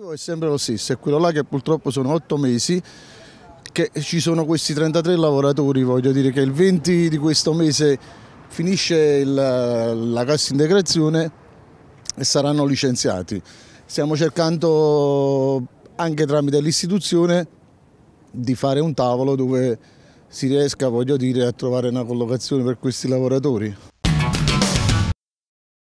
motivo è sempre lo stesso, è quello là che purtroppo sono otto mesi che ci sono questi 33 lavoratori, voglio dire che il 20 di questo mese finisce il, la cassa integrazione e saranno licenziati. Stiamo cercando anche tramite l'istituzione di fare un tavolo dove si riesca voglio dire, a trovare una collocazione per questi lavoratori.